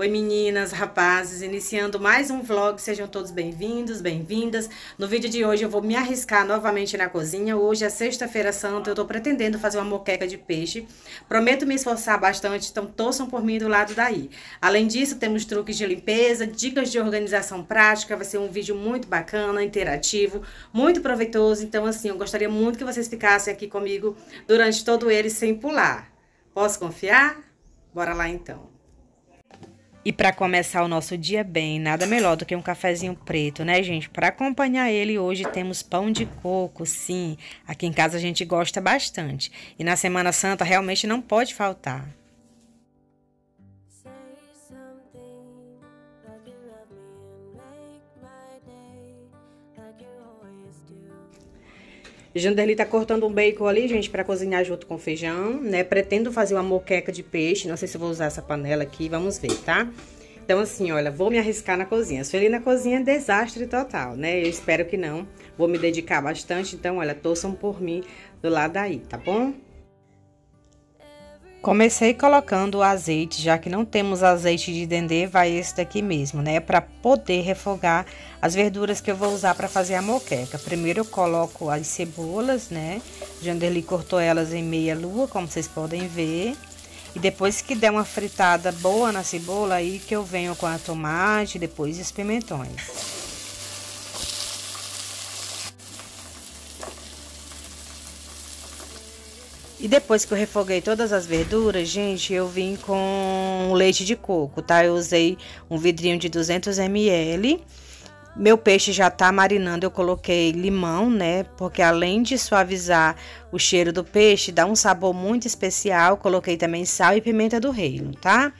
Oi meninas, rapazes, iniciando mais um vlog, sejam todos bem-vindos, bem-vindas. No vídeo de hoje eu vou me arriscar novamente na cozinha, hoje é sexta-feira santa, eu tô pretendendo fazer uma moqueca de peixe. Prometo me esforçar bastante, então torçam por mim do lado daí. Além disso, temos truques de limpeza, dicas de organização prática, vai ser um vídeo muito bacana, interativo, muito proveitoso. Então assim, eu gostaria muito que vocês ficassem aqui comigo durante todo ele sem pular. Posso confiar? Bora lá então. E para começar o nosso dia bem, nada melhor do que um cafezinho preto, né, gente? Para acompanhar ele, hoje temos pão de coco, sim. Aqui em casa a gente gosta bastante. E na Semana Santa realmente não pode faltar. Janderli tá cortando um bacon ali, gente, para cozinhar junto com feijão, né? Pretendo fazer uma moqueca de peixe, não sei se vou usar essa panela aqui, vamos ver, tá? Então, assim, olha, vou me arriscar na cozinha. Se ali na cozinha é desastre total, né? Eu espero que não. Vou me dedicar bastante, então, olha, torçam por mim do lado aí, tá bom? Comecei colocando o azeite, já que não temos azeite de dendê, vai esse daqui mesmo, né? Para poder refogar as verduras que eu vou usar para fazer a moqueca. Primeiro eu coloco as cebolas, né? Janderli cortou elas em meia lua, como vocês podem ver. E depois que der uma fritada boa na cebola, aí que eu venho com a tomate, depois os pimentões. E depois que eu refoguei todas as verduras, gente, eu vim com leite de coco, tá? Eu usei um vidrinho de 200 ml meu peixe já tá marinando, eu coloquei limão, né? Porque além de suavizar o cheiro do peixe, dá um sabor muito especial. Coloquei também sal e pimenta do reino, tá?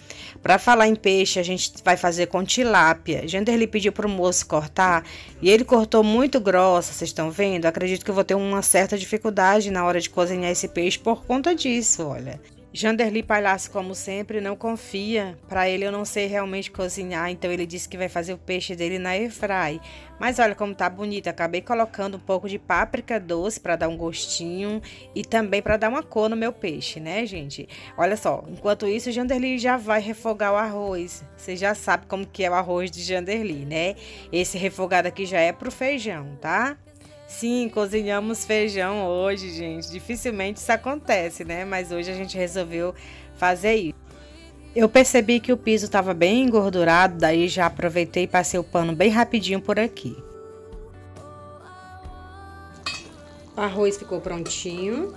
Para falar em peixe, a gente vai fazer com tilápia. Janderli pediu pro moço cortar e ele cortou muito grossa, vocês estão vendo? Acredito que eu vou ter uma certa dificuldade na hora de cozinhar esse peixe por conta disso, olha. Janderli Palhaço, como sempre, não confia. Para ele, eu não sei realmente cozinhar, então ele disse que vai fazer o peixe dele na airfry. Mas olha como tá bonito. Acabei colocando um pouco de páprica doce para dar um gostinho e também para dar uma cor no meu peixe, né, gente? Olha só, enquanto isso, Janderli já vai refogar o arroz. Você já sabe como que é o arroz de Janderli, né? Esse refogado aqui já é pro feijão, tá? Sim, cozinhamos feijão hoje, gente. Dificilmente isso acontece, né? Mas hoje a gente resolveu fazer isso. Eu percebi que o piso estava bem engordurado, daí já aproveitei e passei o pano bem rapidinho por aqui. O arroz ficou prontinho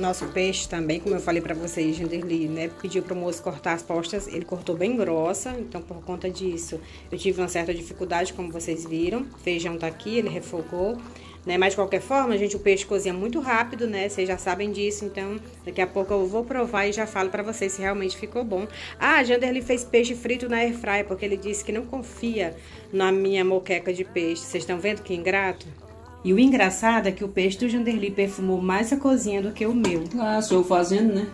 nosso peixe também, como eu falei para vocês, Janderli, né, pediu para o moço cortar as postas, ele cortou bem grossa, então por conta disso eu tive uma certa dificuldade, como vocês viram. O feijão tá aqui, ele refogou, né? Mas de qualquer forma, gente, o peixe cozinha muito rápido, né? Vocês já sabem disso, então daqui a pouco eu vou provar e já falo para vocês se realmente ficou bom. Ah, Janderli fez peixe frito na airfryer porque ele disse que não confia na minha moqueca de peixe. Vocês estão vendo que ingrato? E o engraçado é que o peixe do Janderli perfumou mais a cozinha do que o meu. Ah, sou fazendo, né?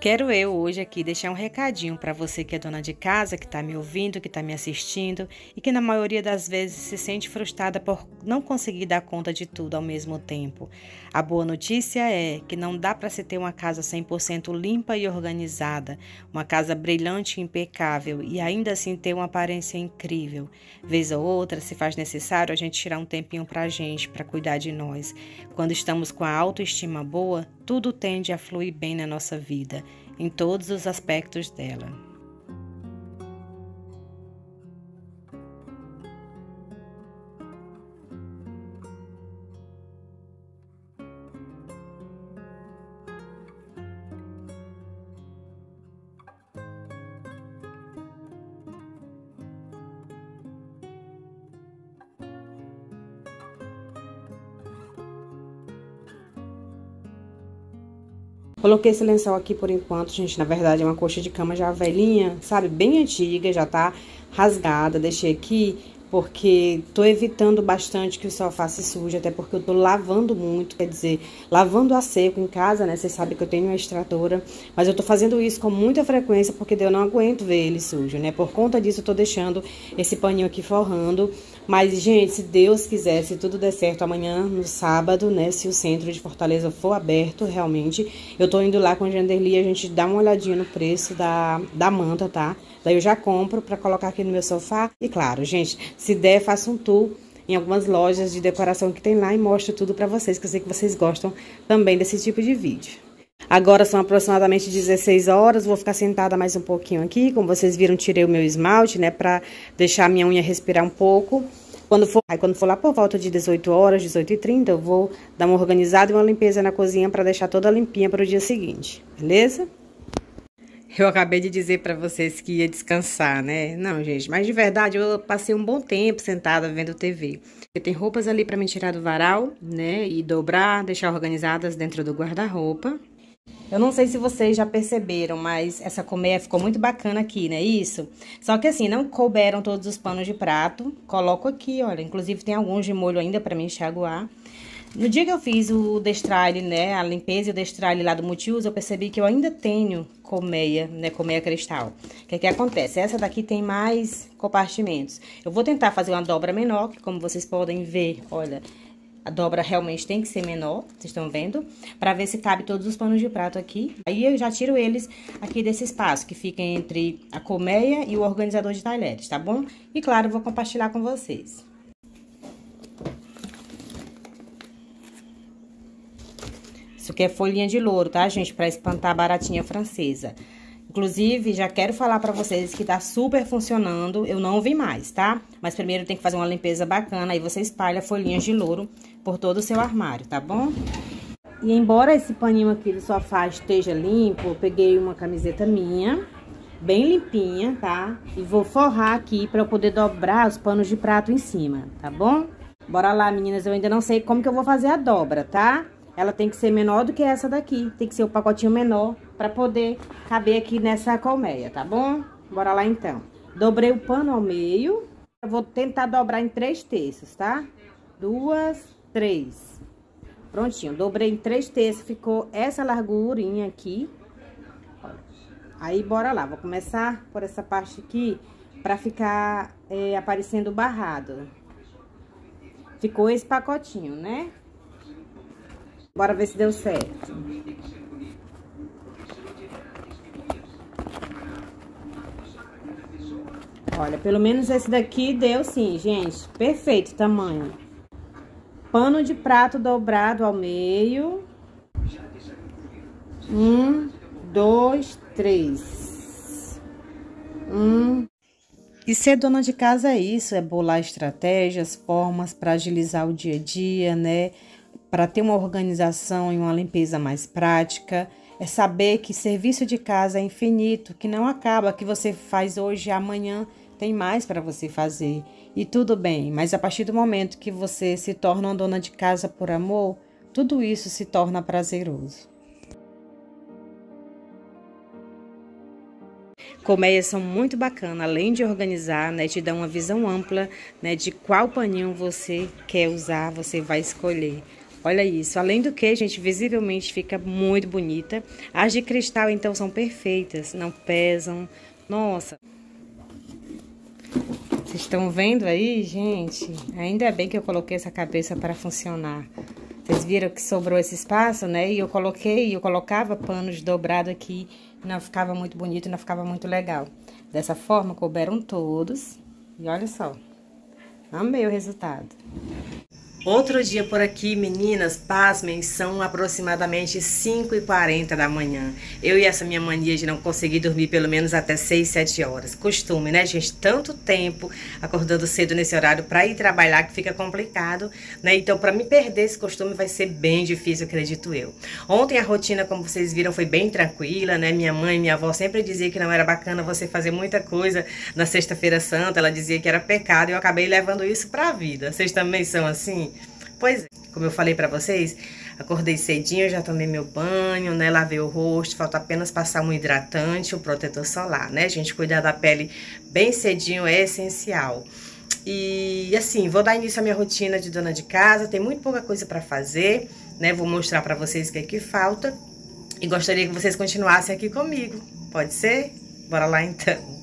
Quero eu hoje aqui deixar um recadinho para você que é dona de casa, que está me ouvindo, que está me assistindo e que na maioria das vezes se sente frustrada por não conseguir dar conta de tudo ao mesmo tempo. A boa notícia é que não dá para se ter uma casa 100% limpa e organizada, uma casa brilhante e impecável e ainda assim ter uma aparência incrível. Vez ou outra, se faz necessário a gente tirar um tempinho para a gente, para cuidar de nós. Quando estamos com a autoestima boa, tudo tende a fluir bem na nossa vida, em todos os aspectos dela. Coloquei esse lençol aqui por enquanto, gente. Na verdade, é uma coxa de cama já velhinha, sabe? Bem antiga, já tá rasgada. Deixei aqui porque tô evitando bastante que o sofá se suje, até porque eu tô lavando muito, quer dizer, lavando a seco em casa, né? Vocês sabem que eu tenho uma extratora, mas eu tô fazendo isso com muita frequência porque eu não aguento ver ele sujo, né? Por conta disso, eu tô deixando esse paninho aqui forrando mas, gente, se Deus quiser, se tudo der certo amanhã, no sábado, né? Se o centro de Fortaleza for aberto, realmente, eu tô indo lá com a Janderli, a gente dá uma olhadinha no preço da, da manta, tá? Daí eu já compro pra colocar aqui no meu sofá. E claro, gente, se der, faço um tour em algumas lojas de decoração que tem lá e mostro tudo pra vocês, que eu sei que vocês gostam também desse tipo de vídeo. Agora são aproximadamente 16 horas, vou ficar sentada mais um pouquinho aqui. Como vocês viram, tirei o meu esmalte, né, pra deixar a minha unha respirar um pouco. Quando for, aí quando for lá por volta de 18 horas, 18 e 30, eu vou dar uma organizada e uma limpeza na cozinha para deixar toda limpinha para o dia seguinte, beleza? Eu acabei de dizer para vocês que ia descansar, né? Não, gente, mas de verdade eu passei um bom tempo sentada vendo TV. tem roupas ali para me tirar do varal, né? E dobrar, deixar organizadas dentro do guarda-roupa, eu não sei se vocês já perceberam, mas essa colmeia ficou muito bacana aqui, né? Isso. Só que assim, não couberam todos os panos de prato. Coloco aqui, olha. Inclusive, tem alguns de molho ainda pra me enxaguar. No dia que eu fiz o destralhe, né? A limpeza e o destralhe lá do multiuso, eu percebi que eu ainda tenho colmeia, né? Colmeia cristal. O que é que acontece? Essa daqui tem mais compartimentos. Eu vou tentar fazer uma dobra menor, que como vocês podem ver, olha... A dobra realmente tem que ser menor, vocês estão vendo? Pra ver se cabe todos os panos de prato aqui. Aí eu já tiro eles aqui desse espaço que fica entre a colmeia e o organizador de talheres, tá bom? E claro, vou compartilhar com vocês. Isso aqui é folhinha de louro, tá, gente? Pra espantar a baratinha francesa. Inclusive, já quero falar pra vocês que tá super funcionando. Eu não vi mais, tá? Mas primeiro tem que fazer uma limpeza bacana. Aí você espalha folhinhas de louro por todo o seu armário, tá bom? E embora esse paninho aqui do sofá esteja limpo, eu peguei uma camiseta minha, bem limpinha, tá? E vou forrar aqui pra eu poder dobrar os panos de prato em cima, tá bom? Bora lá, meninas, eu ainda não sei como que eu vou fazer a dobra, tá? Ela tem que ser menor do que essa daqui, tem que ser o um pacotinho menor pra poder caber aqui nessa colmeia, tá bom? Bora lá, então. Dobrei o pano ao meio, eu vou tentar dobrar em três terços, tá? Duas, Três. Prontinho, dobrei em três terços, ficou essa largurinha aqui. Aí, bora lá, vou começar por essa parte aqui, pra ficar é, aparecendo barrado. Ficou esse pacotinho, né? Bora ver se deu certo. Olha, pelo menos esse daqui deu sim, gente. Perfeito tamanho pano de prato dobrado ao meio. Um, dois, três. Um. E ser dona de casa é isso, é bolar estratégias, formas para agilizar o dia a dia, né? Para ter uma organização e uma limpeza mais prática. É saber que serviço de casa é infinito, que não acaba, que você faz hoje, amanhã tem mais para você fazer. E tudo bem, mas a partir do momento que você se torna uma dona de casa por amor, tudo isso se torna prazeroso. Colmeias são muito bacanas, além de organizar, né, te dá uma visão ampla né, de qual paninho você quer usar, você vai escolher. Olha isso. Além do que, gente, visivelmente fica muito bonita. As de cristal, então, são perfeitas, não pesam. Nossa. Vocês estão vendo aí, gente? Ainda bem que eu coloquei essa cabeça para funcionar. Vocês viram que sobrou esse espaço, né? E eu coloquei, eu colocava panos dobrado aqui, não ficava muito bonito, não ficava muito legal. Dessa forma, couberam todos. E olha só, amei o resultado. Outro dia por aqui, meninas, pasmem, são aproximadamente 5h40 da manhã. Eu e essa minha mania de não conseguir dormir pelo menos até 6, 7 horas. Costume, né, gente? Tanto tempo acordando cedo nesse horário para ir trabalhar que fica complicado, né? Então, para me perder esse costume vai ser bem difícil, acredito eu. Ontem a rotina, como vocês viram, foi bem tranquila, né? Minha mãe e minha avó sempre diziam que não era bacana você fazer muita coisa na Sexta-feira Santa. Ela dizia que era pecado e eu acabei levando isso para a vida. Vocês também são assim? Pois é, como eu falei para vocês, acordei cedinho, já tomei meu banho, né? Lavei o rosto, falta apenas passar um hidratante, o um protetor solar, né, gente? Cuidar da pele bem cedinho é essencial. E assim, vou dar início à minha rotina de dona de casa, tem muito pouca coisa para fazer, né? Vou mostrar para vocês o que é que falta e gostaria que vocês continuassem aqui comigo. Pode ser? Bora lá então.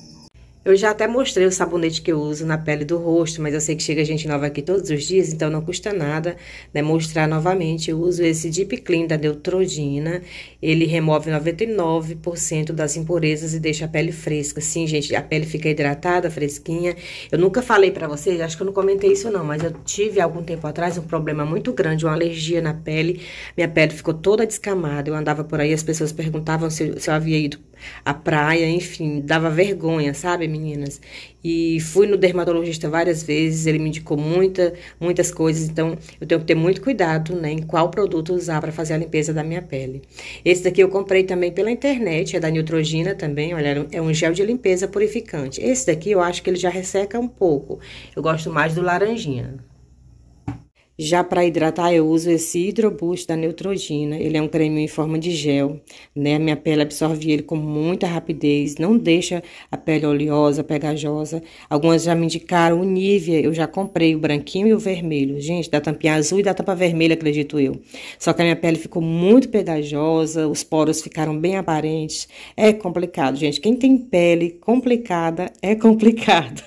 Eu já até mostrei o sabonete que eu uso na pele do rosto, mas eu sei que chega gente nova aqui todos os dias, então não custa nada né, mostrar novamente. Eu uso esse Deep Clean da Neutrodina, ele remove 99% das impurezas e deixa a pele fresca. Sim, gente, a pele fica hidratada, fresquinha. Eu nunca falei pra vocês, acho que eu não comentei isso não, mas eu tive algum tempo atrás um problema muito grande, uma alergia na pele. Minha pele ficou toda descamada, eu andava por aí, as pessoas perguntavam se, se eu havia ido a praia, enfim, dava vergonha, sabe, meninas? E fui no dermatologista várias vezes, ele me indicou muita, muitas coisas, então eu tenho que ter muito cuidado, né, em qual produto usar para fazer a limpeza da minha pele. Esse daqui eu comprei também pela internet, é da Neutrogena também, olha, é um gel de limpeza purificante. Esse daqui eu acho que ele já resseca um pouco. Eu gosto mais do laranjinha. Já para hidratar, eu uso esse Hidroboost da Neutrogena. Ele é um creme em forma de gel, né? A minha pele absorve ele com muita rapidez, não deixa a pele oleosa, pegajosa. Algumas já me indicaram o Nivea, eu já comprei o branquinho e o vermelho. Gente, da tampinha azul e da tampa vermelha, acredito eu. Só que a minha pele ficou muito pegajosa, os poros ficaram bem aparentes. É complicado, gente. Quem tem pele complicada é complicado.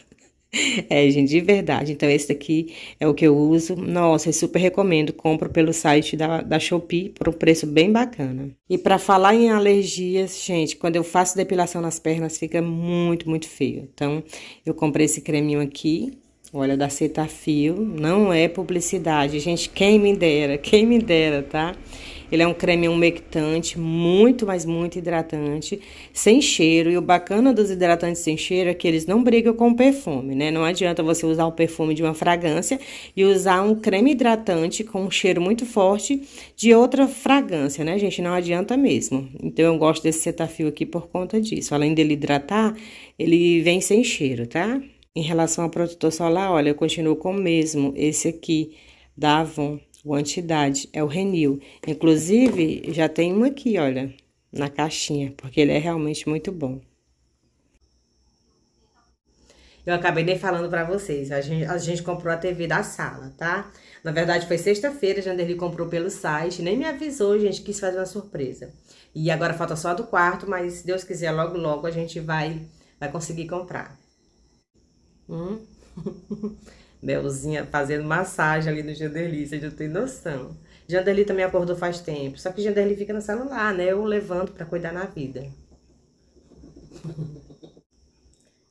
É, gente, de verdade. Então, esse daqui é o que eu uso. Nossa, eu super recomendo. Compro pelo site da, da Shopee por um preço bem bacana. E para falar em alergias, gente, quando eu faço depilação nas pernas, fica muito, muito feio. Então, eu comprei esse creminho aqui. Olha, da Cetaphil. Não é publicidade. Gente, quem me dera, quem me dera, tá? Tá? Ele é um creme umectante, muito, mas muito hidratante, sem cheiro. E o bacana dos hidratantes sem cheiro é que eles não brigam com o perfume, né? Não adianta você usar o perfume de uma fragrância e usar um creme hidratante com um cheiro muito forte de outra fragrância, né, gente? Não adianta mesmo. Então eu gosto desse cetafil aqui por conta disso. Além dele hidratar, ele vem sem cheiro, tá? Em relação ao protetor solar, olha, eu continuo com o mesmo, esse aqui da Avon quantidade, é o renil. Inclusive, já tem um aqui, olha, na caixinha, porque ele é realmente muito bom. Eu acabei nem falando para vocês, a gente, a gente comprou a TV da sala, tá? Na verdade, foi sexta-feira, Janderly comprou pelo site, nem me avisou, gente, quis fazer uma surpresa. E agora falta só a do quarto, mas se Deus quiser, logo, logo a gente vai, vai conseguir comprar. Hum? Belzinha né? fazendo massagem ali no Jandeli, vocês não tem noção. Jandeli também acordou faz tempo, só que Jandeli fica no celular, né? Eu levanto para cuidar na vida.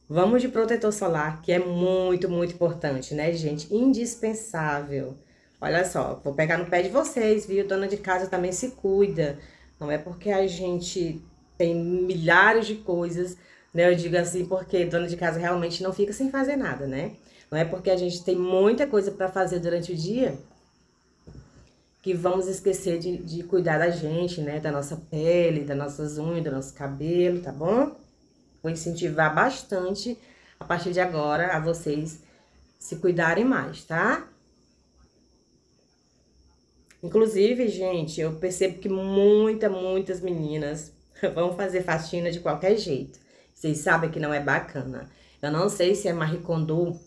Vamos de protetor solar, que é muito, muito importante, né, gente? Indispensável. Olha só, vou pegar no pé de vocês, viu? Dona de casa também se cuida. Não é porque a gente tem milhares de coisas, né? Eu digo assim, porque dona de casa realmente não fica sem fazer nada, né? Não é porque a gente tem muita coisa para fazer durante o dia que vamos esquecer de, de cuidar da gente, né? Da nossa pele, das nossas unhas, do nosso cabelo, tá bom? Vou incentivar bastante a partir de agora a vocês se cuidarem mais, tá? Inclusive, gente, eu percebo que muitas, muitas meninas vão fazer faxina de qualquer jeito. Vocês sabem que não é bacana. Eu não sei se é Marie Kondo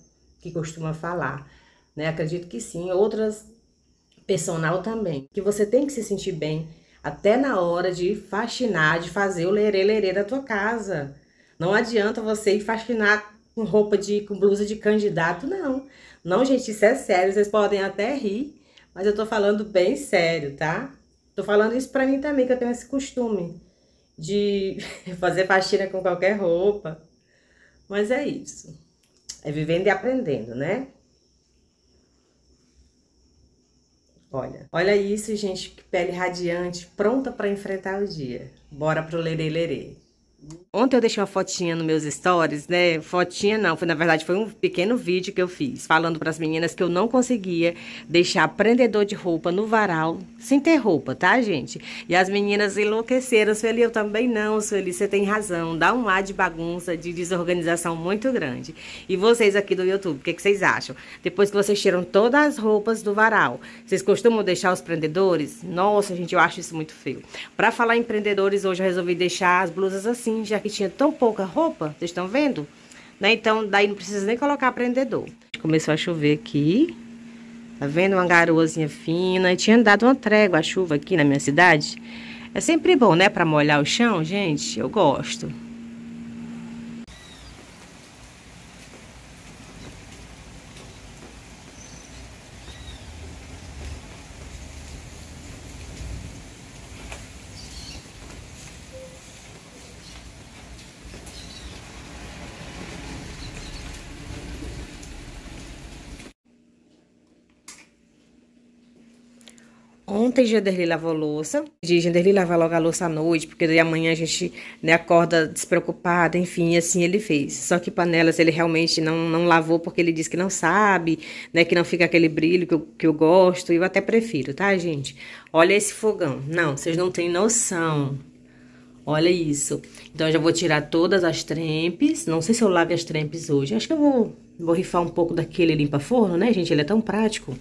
que costuma falar, né? Acredito que sim. Outras, personal também. Que você tem que se sentir bem até na hora de faxinar, de fazer o lerê-lerê da tua casa. Não adianta você ir faxinar com roupa de, com blusa de candidato, não. Não, gente, isso é sério, vocês podem até rir, mas eu tô falando bem sério, tá? Tô falando isso pra mim também, que eu tenho esse costume de fazer faxina com qualquer roupa. Mas é isso. É vivendo e aprendendo, né? Olha, olha isso, gente, que pele radiante, pronta para enfrentar o dia. Bora pro lerê lerê. Ontem eu deixei uma fotinha nos meus stories, né? Fotinha não, foi, na verdade foi um pequeno vídeo que eu fiz, falando para as meninas que eu não conseguia deixar prendedor de roupa no varal sem ter roupa, tá, gente? E as meninas enlouqueceram, Sueli, eu também não, Sueli, você tem razão, dá um ar de bagunça, de desorganização muito grande. E vocês aqui do YouTube, o que, que vocês acham? Depois que vocês tiram todas as roupas do varal, vocês costumam deixar os prendedores? Nossa, gente, eu acho isso muito feio. Para falar em prendedores, hoje eu resolvi deixar as blusas assim, assim, já que tinha tão pouca roupa, vocês estão vendo? Né? Então, daí não precisa nem colocar prendedor. Começou a chover aqui, tá vendo? Uma garoazinha fina, e tinha dado uma trégua a chuva aqui na minha cidade. É sempre bom, né, para molhar o chão, gente? Eu gosto. Ontem Janderli lavou louça. De Janderli lavar logo a louça à noite, porque daí amanhã a gente né, acorda despreocupada, enfim, assim ele fez. Só que panelas ele realmente não, não lavou porque ele disse que não sabe, né? Que não fica aquele brilho que eu, que eu gosto. E eu até prefiro, tá, gente? Olha esse fogão. Não, vocês não têm noção. Olha isso. Então, eu já vou tirar todas as trempes. Não sei se eu lave as trempes hoje. Acho que eu vou, vou rifar um pouco daquele limpa-forno, né, gente? Ele é tão prático.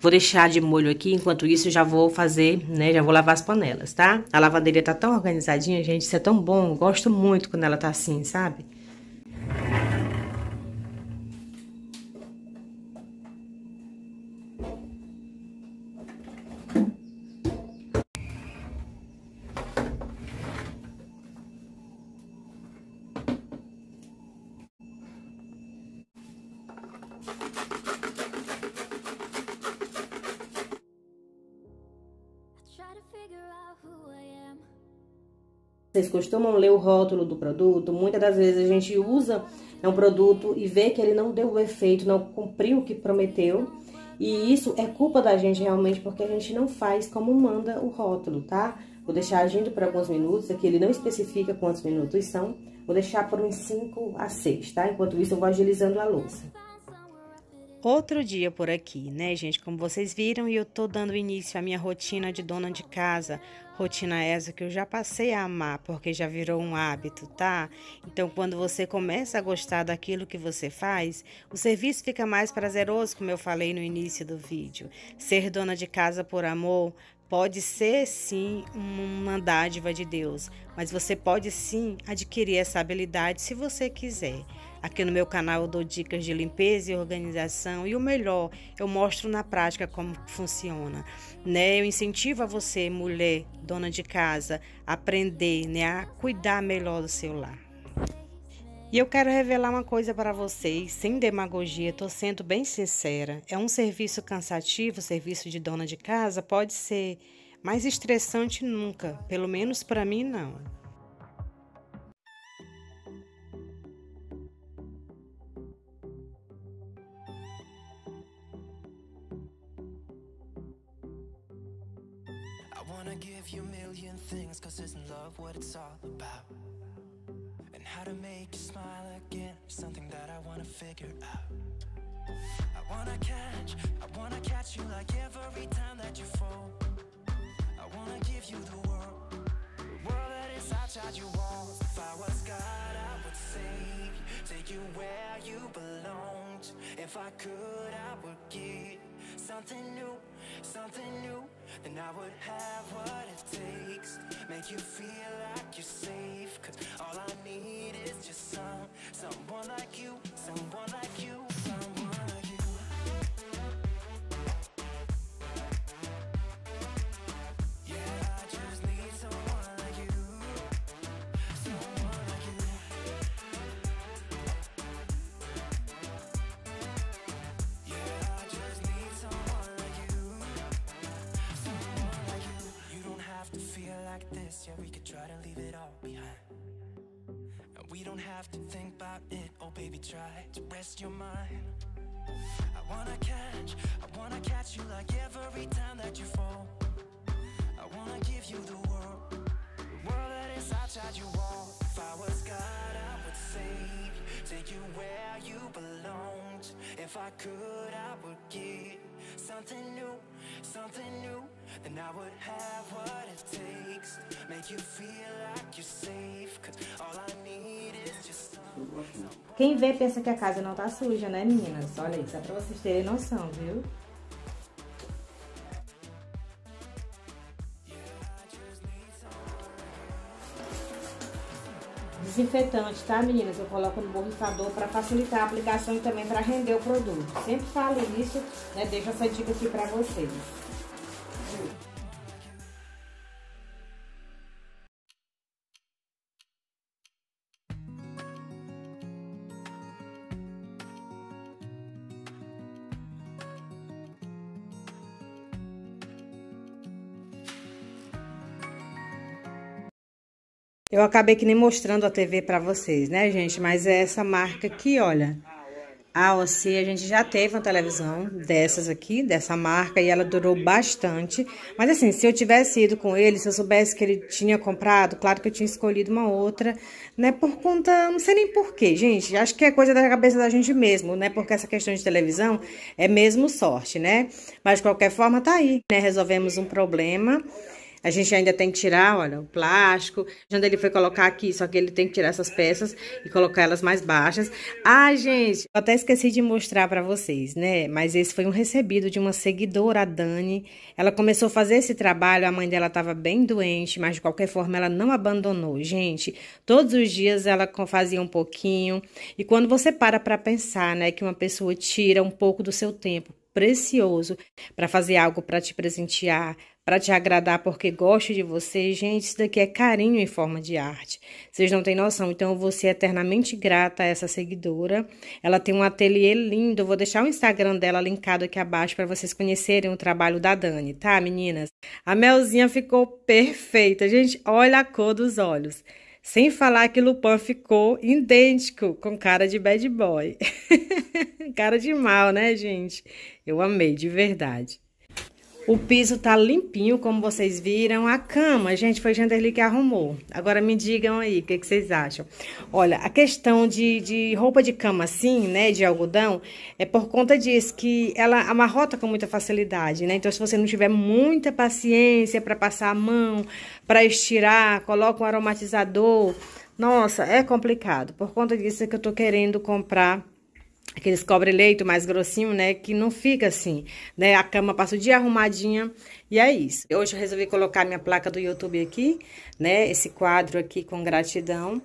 Vou deixar de molho aqui, enquanto isso já vou fazer, né, já vou lavar as panelas, tá? A lavanderia tá tão organizadinha, gente, isso é tão bom, gosto muito quando ela tá assim, sabe? costumam ler o rótulo do produto, muitas das vezes a gente usa né, um produto e vê que ele não deu o efeito, não cumpriu o que prometeu. E isso é culpa da gente realmente, porque a gente não faz como manda o rótulo, tá? Vou deixar agindo por alguns minutos, aqui ele não especifica quantos minutos são. Vou deixar por uns 5 a 6, tá? Enquanto isso, eu vou agilizando a louça outro dia por aqui, né, gente? Como vocês viram, e eu tô dando início à minha rotina de dona de casa, rotina essa que eu já passei a amar, porque já virou um hábito, tá? Então, quando você começa a gostar daquilo que você faz, o serviço fica mais prazeroso, como eu falei no início do vídeo. Ser dona de casa por amor pode ser sim uma dádiva de Deus, mas você pode sim adquirir essa habilidade se você quiser. Aqui no meu canal eu dou dicas de limpeza e organização e o melhor, eu mostro na prática como funciona, né? Eu incentivo a você, mulher, dona de casa, a aprender, né, a cuidar melhor do seu lar. E eu quero revelar uma coisa para vocês, sem demagogia, estou sendo bem sincera. É um serviço cansativo, serviço de dona de casa pode ser mais estressante nunca, pelo menos para mim não. few million things Cause isn't love what it's all about? And how to make you smile again Something that I wanna figure out I wanna catch, I wanna catch you Like every time that you fall I wanna give you the world The world that is outside your walls If I was God, I would save you Take you where you belonged If I could, I would give Something new, something new then I would have what it takes Make you feel like you're safe Cause all I need is just some Someone like you, someone like you, someone yeah, we could try to leave it all behind. And we don't have to think about it, oh baby, try to rest your mind. I wanna catch, I wanna catch you like every time that you fall. I wanna give you the world, the world that is outside your wall. If I was God, I would save you, take you where you belonged. If I could, I would give something new, something new. Then I would have what it takes Make you feel like you're safe Cause all I need is just Quem vê pensa que a casa não tá suja, né meninas? Olha isso, é pra vocês terem noção, viu? desinfetante, tá meninas? Eu coloco no borrifador para facilitar a aplicação e também para render o produto. Sempre falo isso, né? Deixo essa dica aqui para vocês. Eu acabei que nem mostrando a TV para vocês, né, gente? Mas é essa marca aqui, olha. A OC, a gente já teve uma televisão dessas aqui, dessa marca, e ela durou bastante. Mas assim, se eu tivesse ido com ele, se eu soubesse que ele tinha comprado, claro que eu tinha escolhido uma outra, né? Por conta, não sei nem porquê, gente. Acho que é coisa da cabeça da gente mesmo, né? Porque essa questão de televisão é mesmo sorte, né? Mas de qualquer forma, tá aí, né? Resolvemos um problema. A gente ainda tem que tirar, olha, o plástico. onde ele foi colocar aqui, só que ele tem que tirar essas peças e colocar elas mais baixas. Ai, gente, eu até esqueci de mostrar para vocês, né? Mas esse foi um recebido de uma seguidora, a Dani. Ela começou a fazer esse trabalho, a mãe dela estava bem doente, mas de qualquer forma ela não abandonou. Gente, todos os dias ela fazia um pouquinho. E quando você para para pensar, né, que uma pessoa tira um pouco do seu tempo precioso para fazer algo para te presentear, para te agradar porque gosto de você. Gente, isso daqui é carinho em forma de arte. Vocês não têm noção. Então, eu vou ser eternamente grata a essa seguidora. Ela tem um ateliê lindo. vou deixar o Instagram dela linkado aqui abaixo para vocês conhecerem o trabalho da Dani, tá, meninas? A melzinha ficou perfeita. Gente, olha a cor dos olhos. Sem falar que Lupin ficou idêntico, com cara de bad boy. cara de mal, né, gente? Eu amei, de verdade. O piso tá limpinho, como vocês viram. A cama, gente, foi Janderly que arrumou. Agora me digam aí, o que, que, vocês acham? Olha, a questão de, de roupa de cama assim, né, de algodão, é por conta disso, que ela amarrota com muita facilidade, né? Então, se você não tiver muita paciência para passar a mão, para estirar, coloca um aromatizador. Nossa, é complicado. Por conta disso é que eu tô querendo comprar aqueles cobre-leito mais grossinho, né, que não fica assim, né, a cama passa o dia arrumadinha e é isso. Hoje eu resolvi colocar minha placa do YouTube aqui, né, esse quadro aqui com gratidão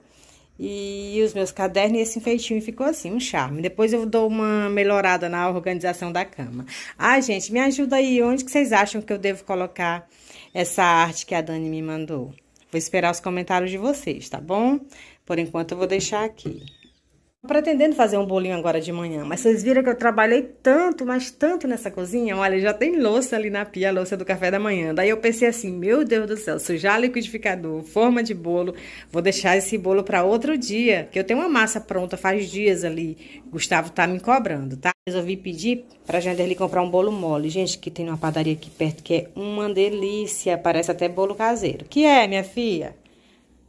e os meus cadernos e esse enfeitinho ficou assim, um charme. Depois eu dou uma melhorada na organização da cama. Ah, gente, me ajuda aí, onde que vocês acham que eu devo colocar essa arte que a Dani me mandou? Vou esperar os comentários de vocês, tá bom? Por enquanto eu vou deixar aqui pretendendo fazer um bolinho agora de manhã, mas vocês viram que eu trabalhei tanto, mas tanto nessa cozinha. Olha, já tem louça ali na pia, a louça do café da manhã. Daí eu pensei assim, meu Deus do céu, sujar liquidificador, forma de bolo, vou deixar esse bolo para outro dia, que eu tenho uma massa pronta faz dias ali. Gustavo tá me cobrando, tá? Resolvi pedir pra Janderly comprar um bolo mole. Gente, que tem uma padaria aqui perto que é uma delícia, parece até bolo caseiro. Que é, minha filha?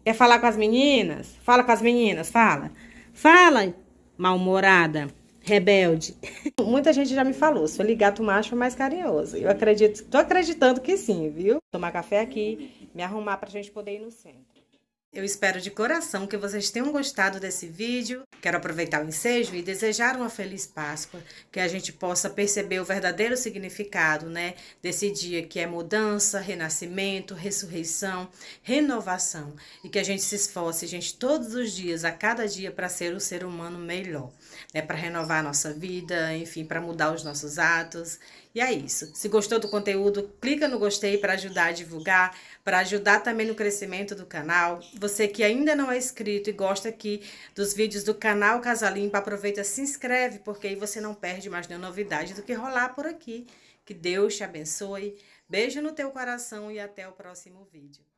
Quer falar com as meninas? Fala com as meninas, fala. Fala, mal-humorada, rebelde. Muita gente já me falou, sou ligato macho mais carinhoso. Eu acredito, tô acreditando que sim, viu? Tomar café aqui, me arrumar pra gente poder ir no centro. Eu espero de coração que vocês tenham gostado desse vídeo. Quero aproveitar o ensejo e desejar uma feliz Páscoa, que a gente possa perceber o verdadeiro significado, né, desse dia que é mudança, renascimento, ressurreição, renovação, e que a gente se esforce, gente, todos os dias, a cada dia para ser o um ser humano melhor, né, para renovar a nossa vida, enfim, para mudar os nossos atos e é isso. Se gostou do conteúdo, clica no gostei para ajudar a divulgar, para ajudar também no crescimento do canal. Você que ainda não é inscrito e gosta aqui dos vídeos do canal Casa Limpa, aproveita, se inscreve, porque aí você não perde mais nenhuma novidade do que rolar por aqui. Que Deus te abençoe. Beijo no teu coração e até o próximo vídeo.